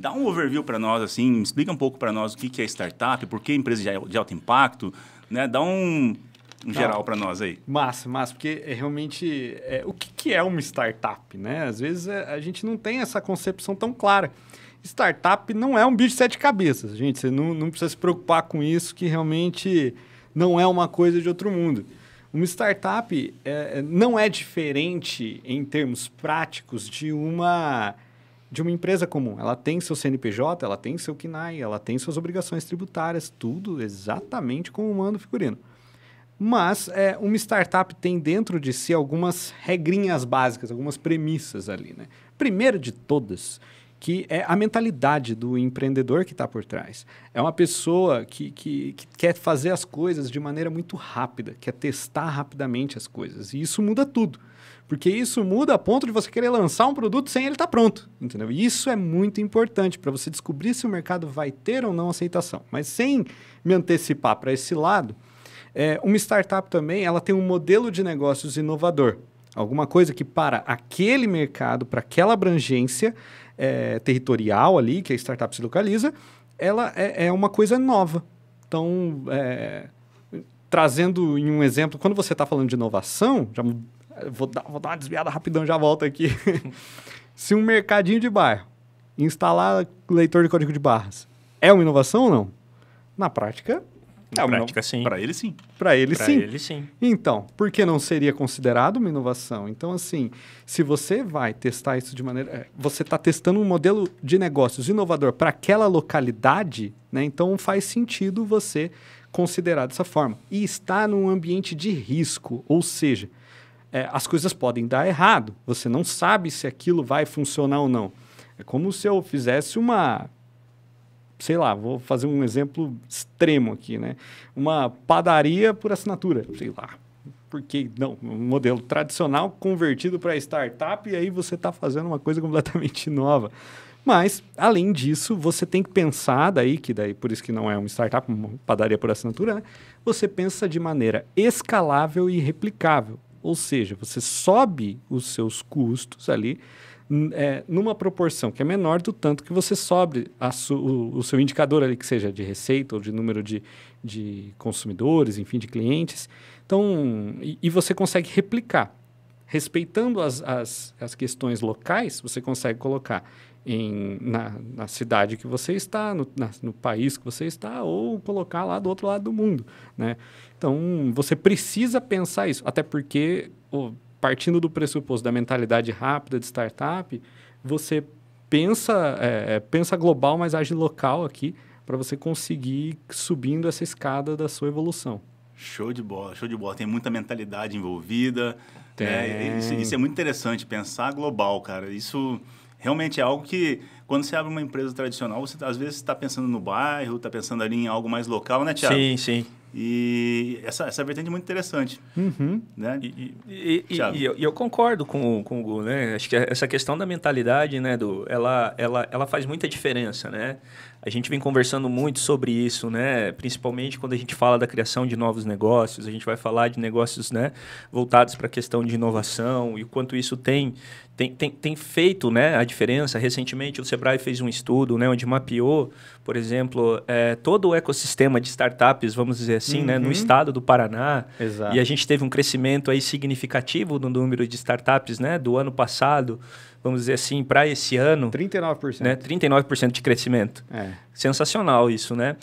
Dá um overview para nós, assim, explica um pouco para nós o que, é startup, por que empresa de alto impacto, né? Dá um, um geral para nós aí. Massa, massa, porque é realmente é, o que, que, é uma startup, né? Às vezes é, a gente não tem essa concepção tão clara. Startup não é um bicho de sete cabeças, gente. Você não, não precisa se preocupar com isso, que realmente não é uma coisa de outro mundo. Uma startup é, é não é diferente em termos práticos de uma de uma empresa comum. Ela tem seu CNPJ, ela tem seu CNAE, ela tem suas obrigações tributárias, tudo exatamente como manda o figurino. Mas é, uma startup tem dentro de si algumas regrinhas básicas, algumas premissas ali, né? Primeiro de todas, que é a mentalidade do empreendedor que está por trás. É uma pessoa que, que, que, quer fazer as coisas de maneira muito rápida, quer testar rapidamente as coisas. E isso muda tudo. Porque isso muda a ponto de você querer lançar um produto sem ele estar tá pronto, entendeu? E isso é muito importante para você descobrir se o mercado vai ter ou não aceitação. Mas sem me antecipar para esse lado, é, uma startup também ela tem um modelo de negócios inovador. Alguma coisa que para aquele mercado, para aquela abrangência, é, territorial ali, que a startup se localiza, ela é, é uma coisa nova. Então, é, trazendo em um exemplo, quando você está falando de inovação, já vou dar, vou dar uma desviada rapidão, já volto aqui. Se um mercadinho de bairro instalar leitor de código de barras é uma inovação ou não? Na prática, na é, prática, não, sim. Para ele, sim. Para ele, pra sim. ele, sim. Então, por que não seria considerado uma inovação? Então, assim, se você vai testar isso de maneira... É, você está testando um modelo de negócios inovador para aquela localidade, né? Então, faz sentido você considerar dessa forma. E está num ambiente de risco, ou seja, é, as coisas podem dar errado. Você não sabe se aquilo vai funcionar ou não. É como se eu fizesse uma sei lá, vou fazer um exemplo extremo aqui, né? Uma padaria por assinatura, sei lá. Porque não, um modelo tradicional convertido para startup e aí você está fazendo uma coisa completamente nova. Mas, além disso, você tem que pensar daí, que daí por isso que não é uma startup, uma padaria por assinatura, né? Você pensa de maneira escalável e replicável. Ou seja, você sobe os seus custos ali é, numa proporção que é menor do tanto que você sobe su, o, o, seu indicador ali, que seja de receita ou de número de, de consumidores, enfim, de clientes. Então, e, e você consegue replicar. Respeitando as, as, as questões locais, você consegue colocar em, na, na, cidade que você está, no, na, no, país que você está, ou colocar lá do outro lado do mundo. Né? Então, você precisa pensar isso, até porque oh, partindo do pressuposto da mentalidade rápida de startup, você pensa, é, é pensa global, mas age local aqui para você conseguir subindo essa escada da sua evolução. Show de bola, show de bola. Tem muita mentalidade envolvida. Né? isso, isso, é muito interessante, pensar global, cara. Isso realmente é algo que, quando você abre uma empresa tradicional, você às vezes está pensando no bairro, está pensando ali em algo mais local, né, Tiago? Sim, sim. E essa, essa vertente é muito interessante. Uhum. Né? E, e, e, e eu, eu, concordo com, com o Gu, né? Acho que essa questão da mentalidade, né, do, ela, ela, ela faz muita diferença, né? A gente vem conversando muito sobre isso, né? Principalmente quando a gente fala da criação de novos negócios, a gente vai falar de negócios, né, voltados para a questão de inovação e o quanto isso tem tem, tem, tem feito né, a diferença. Recentemente, o Sebrae fez um estudo né, onde mapeou, por exemplo, é, todo o ecossistema de startups, vamos dizer assim, uhum. né, no uhum. estado do Paraná. Exato. E a gente teve um crescimento aí significativo no número de startups né, do ano passado vamos dizer assim, para esse ano. 39%. Né? 39% de crescimento. É. Sensacional isso, né?